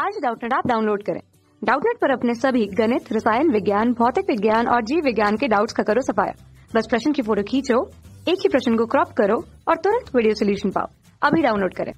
आज डाउटनेट आप डाउनलोड करें डाउटनेट पर अपने सभी गणित रसायन विज्ञान भौतिक विज्ञान और जीव विज्ञान के डाउट्स का करो सफाया बस प्रश्न की फोटो खींचो एक ही प्रश्न को क्रॉप करो और तुरंत वीडियो सोल्यूशन पाओ अभी डाउनलोड करें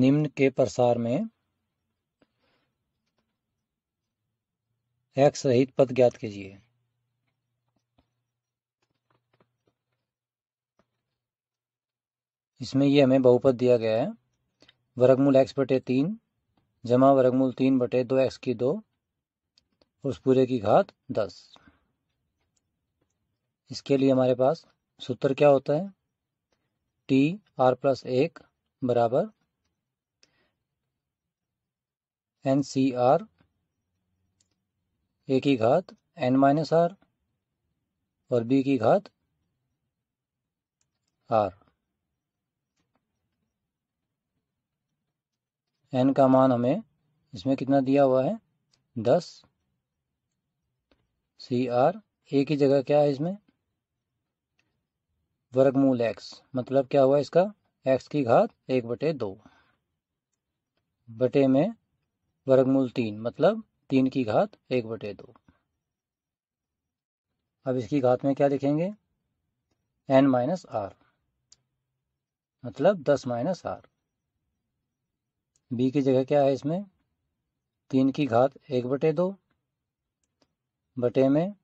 निम्न के प्रसार में एक्स रहित पद ज्ञात कीजिए इसमें ये हमें बहुपद दिया गया है वर्गमूल एक्स बटे तीन जमा वर्गमूल तीन बटे दो एक्स की दो उस पूरे की घात दस इसके लिए हमारे पास सूत्र क्या होता है टी आर प्लस एक बराबर एन सी आर ए की घात एन माइनस आर और बी की घात आर एन का मान हमें इसमें कितना दिया हुआ है दस सी आर ए की जगह क्या है इसमें वर्गमूल एक्स मतलब क्या हुआ इसका एक्स की घात एक बटे दो बटे में वर्गमूल तीन मतलब तीन की घात एक बटे दो अब इसकी घात में क्या लिखेंगे एन माइनस आर मतलब दस माइनस आर बी की जगह क्या है इसमें तीन की घात एक बटे दो बटे में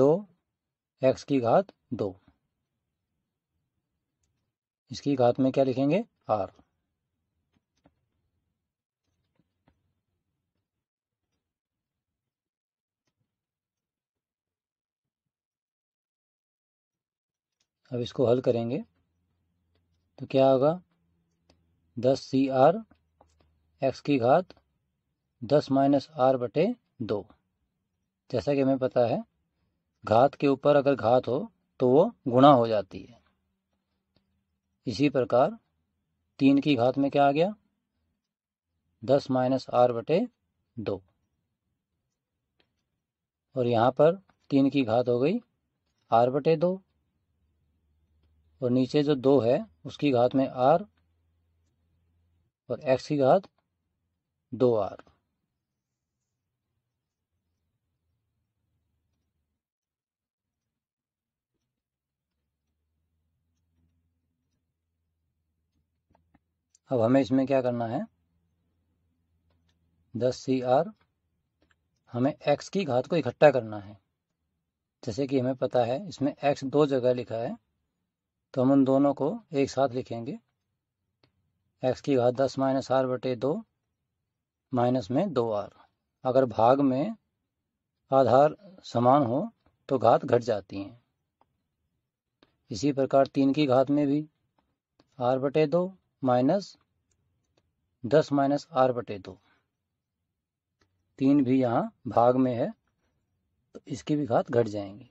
दो एक्स की घात दो इसकी घात में क्या लिखेंगे आर अब इसको हल करेंगे तो क्या होगा दस सी आर एक्स की घात दस माइनस आर बटे दो जैसा कि हमें पता है घात के ऊपर अगर घात हो तो वो गुणा हो जाती है इसी प्रकार तीन की घात में क्या आ गया दस माइनस आर बटे दो और यहाँ पर तीन की घात हो गई आर बटे दो और नीचे जो दो है उसकी घात में आर और एक्स की घात दो आर अब हमें इसमें क्या करना है दस सी आर हमें एक्स की घात को इकट्ठा करना है जैसे कि हमें पता है इसमें एक्स दो जगह लिखा है तो हम उन दोनों को एक साथ लिखेंगे एक्स की घात दस माइनस आर बटे दो माइनस में दो आर अगर भाग में आधार समान हो तो घात घट जाती हैं इसी प्रकार तीन की घात में भी आर बटे दो माइनस दस माइनस आर बटे दो तीन भी यहाँ भाग में है तो इसकी भी घात घट जाएंगी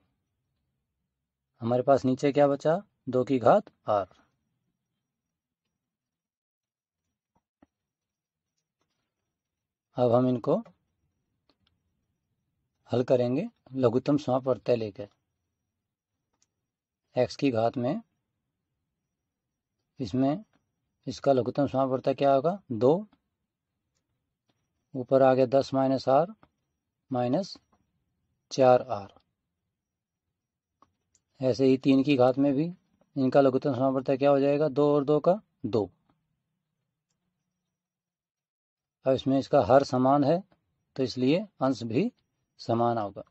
हमारे पास नीचे क्या बचा दो की घात आर अब हम इनको हल करेंगे लघुत्तम समा लेकर एक्स की घात में इसमें इसका लघुत्तम समाप्त क्या होगा दो ऊपर आ गया दस माइनस आर माइनस चार आर ऐसे ही तीन की घात में भी इनका लघुत्तम समावर्तक क्या हो जाएगा दो और दो का दो अब इसमें इसका हर समान है तो इसलिए अंश भी समान होगा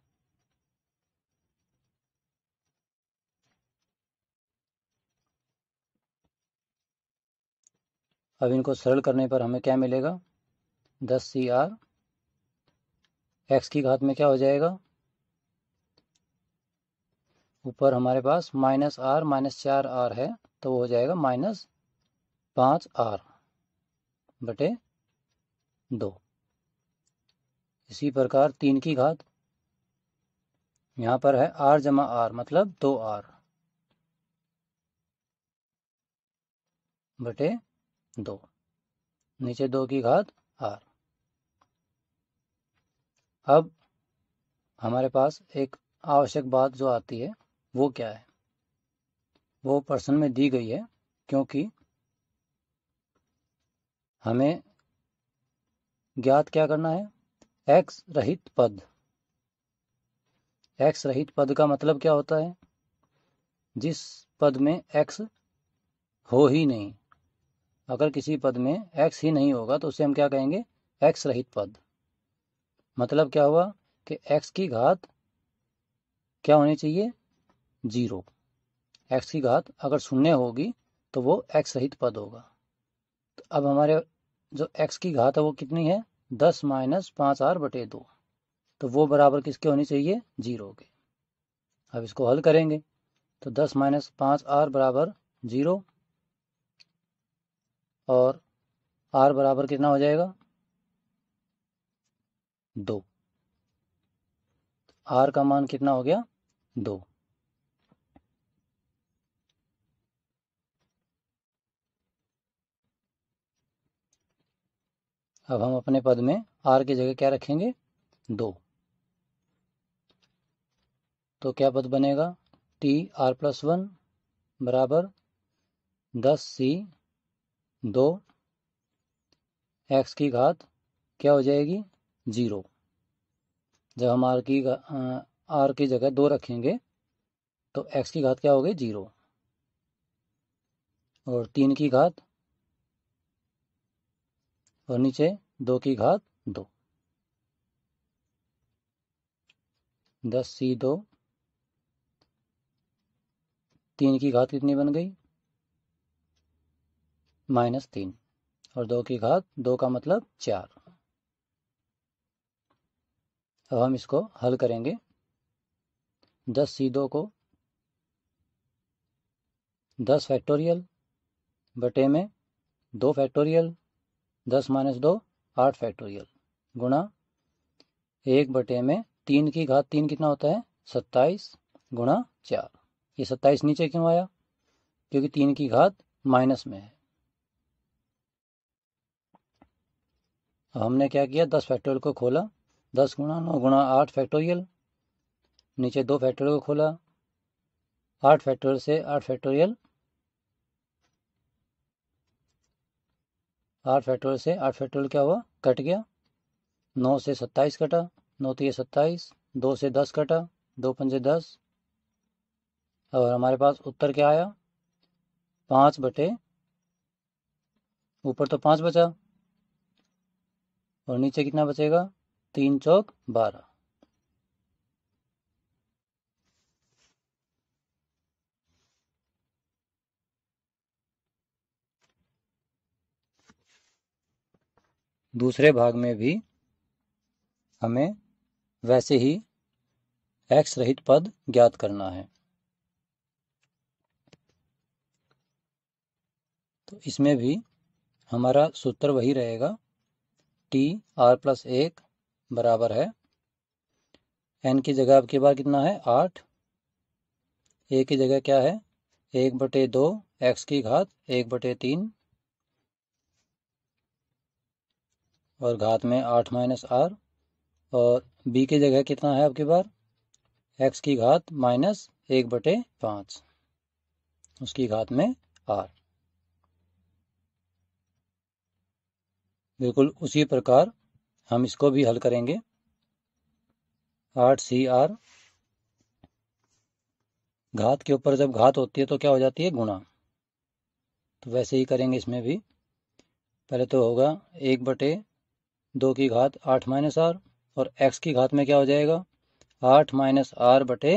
अब इनको सरल करने पर हमें क्या मिलेगा दस सी आर एक्स की घात में क्या हो जाएगा ऊपर हमारे पास माइनस आर माइनस चार आर है तो वो हो जाएगा माइनस पांच आर बटे दो इसी प्रकार तीन की घात यहां पर है आर जमा आर मतलब दो आर बटे दो नीचे दो की घात आर अब हमारे पास एक आवश्यक बात जो आती है वो क्या है वो प्रश्न में दी गई है क्योंकि हमें ज्ञात क्या करना है एक्स रहित पद एक्स रहित पद का मतलब क्या होता है जिस पद में एक्स हो ही नहीं अगर किसी पद में एक्स ही नहीं होगा तो उसे हम क्या कहेंगे एक्स रहित पद मतलब क्या हुआ कि एक्स की घात क्या होनी चाहिए जीरो एक्स की घात अगर शून्य होगी तो वो एक्स रहित पद होगा तो अब हमारे जो एक्स की घात है वो कितनी है दस माइनस पाँच आर बटे दो तो वो बराबर किसके होनी चाहिए जीरो के अब इसको हल करेंगे तो दस माइनस पाँच आर बराबर जीरो और आर बराबर कितना हो जाएगा दो आर का मान कितना हो गया दो अब हम अपने पद में आर की जगह क्या रखेंगे दो तो क्या पद बनेगा टी आर प्लस वन बराबर दस सी दो एक्स की घात क्या हो जाएगी जीरो जब हम आर की आर की जगह दो रखेंगे तो एक्स की घात क्या हो गई जीरो और तीन की घात और नीचे दो की घात दो दस सी दो तीन की घात कितनी बन गई माइनस तीन और दो की घात दो का मतलब चार अब हम इसको हल करेंगे दस सी दो को दस फैक्टोरियल बटे में दो फैक्टोरियल दस माइनस दो आठ फैक्टोरियल गुणा एक बटे में तीन की घात तीन कितना होता है सत्ताईस गुणा चार ये सत्ताईस नीचे क्यों आया क्योंकि तीन की घात माइनस में है अब हमने क्या किया दस फैक्टोरियल को खोला दस गुणा नौ गुणा आठ फैक्टोरियल नीचे दो फैक्टोरियल को खोला आठ फैक्टोरियल से आठ फैक्टोरियल आठ फैक्टोरियल से आठ फैक्टोरियल क्या हुआ कट गया नौ से सत्ताईस कटा नौ तीय तो सत्ताईस दो से दस कटा दो पंजे दस और हमारे पास उत्तर क्या आया पाँच बटे ऊपर तो पाँच बचा और नीचे कितना बचेगा तीन चौक बारह दूसरे भाग में भी हमें वैसे ही एक्स रहित पद ज्ञात करना है तो इसमें भी हमारा सूत्र वही रहेगा टी आर प्लस एक बराबर है एन की जगह आपके बार कितना है आठ ए की जगह क्या है एक बटे दो एक्स की घात एक बटे तीन और घात में आठ माइनस आर और बी की जगह कितना है आपके पास एक्स की घात माइनस एक बटे पाँच उसकी घात में आर बिल्कुल उसी प्रकार हम इसको भी हल करेंगे आठ सी आर घात के ऊपर जब घात होती है तो क्या हो जाती है गुणा तो वैसे ही करेंगे इसमें भी पहले तो होगा एक बटे दो की घात आठ माइनस आर और एक्स की घात में क्या हो जाएगा आठ माइनस आर बटे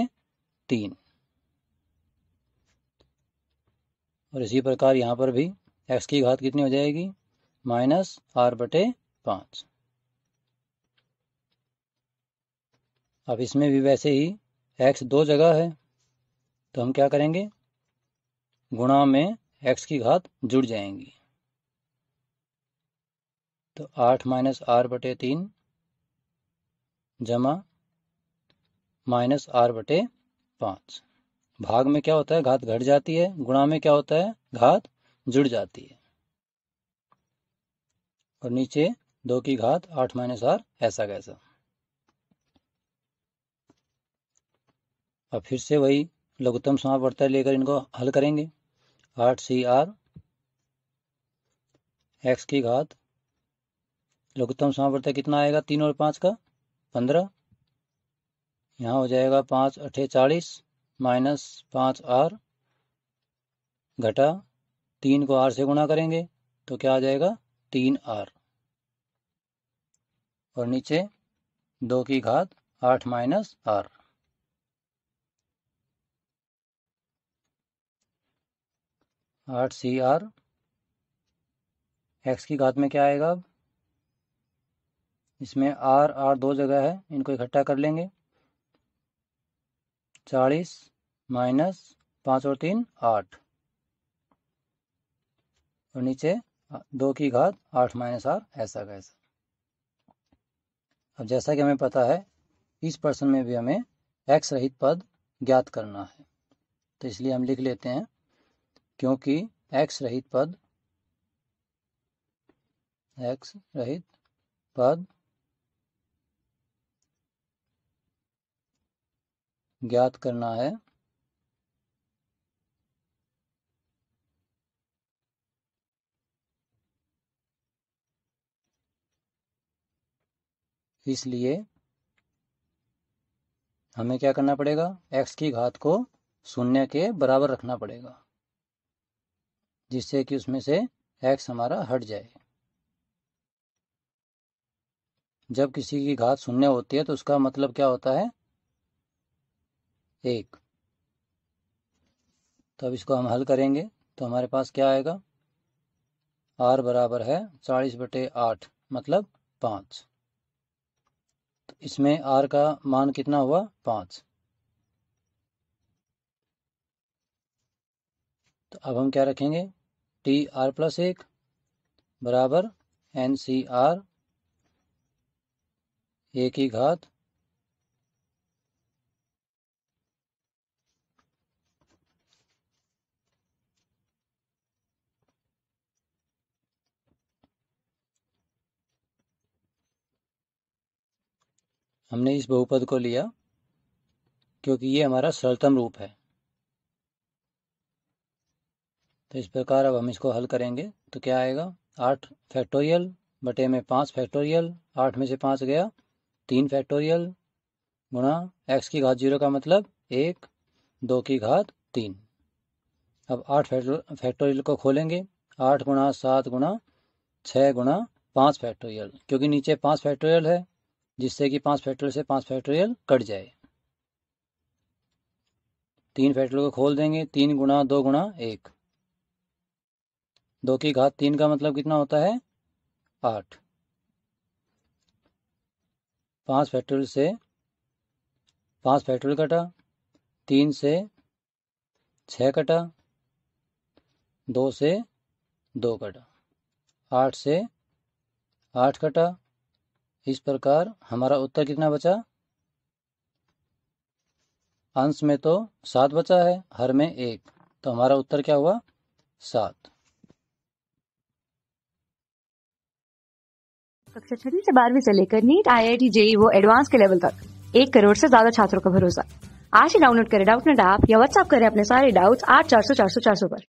तीन और इसी प्रकार यहाँ पर भी एक्स की घात कितनी हो जाएगी माइनस आर बटे पाँच अब इसमें भी वैसे ही एक्स दो जगह है तो हम क्या करेंगे गुणा में एक्स की घात जुड़ जाएंगी तो आठ माइनस आर बटे तीन जमा माइनस आर बटे पाँच भाग में क्या होता है घात घट जाती है गुणा में क्या होता है घात जुड़ जाती है और नीचे दो की घात आठ माइनस आर ऐसा कैसा अब फिर से वही लघुत्तम समापवर्तय लेकर इनको हल करेंगे आठ सी आर एक्स की घात लघुत्तम समावर्तक कितना आएगा तीन और पाँच का पंद्रह यहाँ हो जाएगा पाँच अठे चालीस माइनस पाँच आर घटा तीन को आर से गुणा करेंगे तो क्या आ जाएगा तीन आर और नीचे दो की घात आठ माइनस आर आठ सी आर एक्स की घात में क्या आएगा अब इसमें आर आर दो जगह है इनको इकट्ठा कर लेंगे चालीस माइनस पाँच और तीन आठ और नीचे दो की घात आठ माइनस आर ऐसा का ऐसा अब जैसा कि हमें पता है इस पर्सन में भी हमें एक्स रहित पद ज्ञात करना है तो इसलिए हम लिख लेते हैं क्योंकि एक्स रहित पद एक्स रहित पद ज्ञात करना है इसलिए हमें क्या करना पड़ेगा x की घात को शून्य के बराबर रखना पड़ेगा जिससे कि उसमें से x हमारा हट जाए जब किसी की घात शून्य होती है तो उसका मतलब क्या होता है एक तो अब इसको हम हल करेंगे तो हमारे पास क्या आएगा आर बराबर है चालीस बटे आठ मतलब पांच तो इसमें आर का मान कितना हुआ पांच तो अब हम क्या रखेंगे टी आर प्लस एक बराबर एन सी आर ए की घात हमने इस बहुपद को लिया क्योंकि ये हमारा सरलतम रूप है तो इस प्रकार अब हम इसको हल करेंगे तो क्या आएगा आठ फैक्टोरियल बटे में पाँच फैक्टोरियल आठ में से पाँच गया तीन फैक्टोरियल गुणा एक्स की घात जीरो का मतलब एक दो की घात तीन अब आठ फैक्टोरियल को खोलेंगे आठ गुणा सात गुणा छः गुणा पाँच फैक्टोरियल क्योंकि नीचे पाँच फैक्टोरियल है जिससे कि पांच फैक्टोरियल से पांच फैक्टोरियल कट जाए तीन फैक्टोरियल को खोल देंगे तीन गुणा दो गुणा एक दो की घात तीन का मतलब कितना होता है आठ पांच फैक्टोरियल से पांच फैक्टोरियल कटा तीन से छ कटा दो से दो कटा आठ से आठ कटा इस प्रकार हमारा उत्तर कितना बचा अंश में तो सात बचा है हर में एक तो हमारा उत्तर क्या हुआ सात कक्षा छठी से बारहवीं से लेकर NEET I I T JEE वो एडवांस के लेवल तक एक करोड़ से ज्यादा छात्रों का भरोसा आज ही डाउनलोड करें डाउट नेट ऐप या व्हाट्सएप करें अपने सारे डाउट्स आठ चार सौ चार सौ चार सौ पर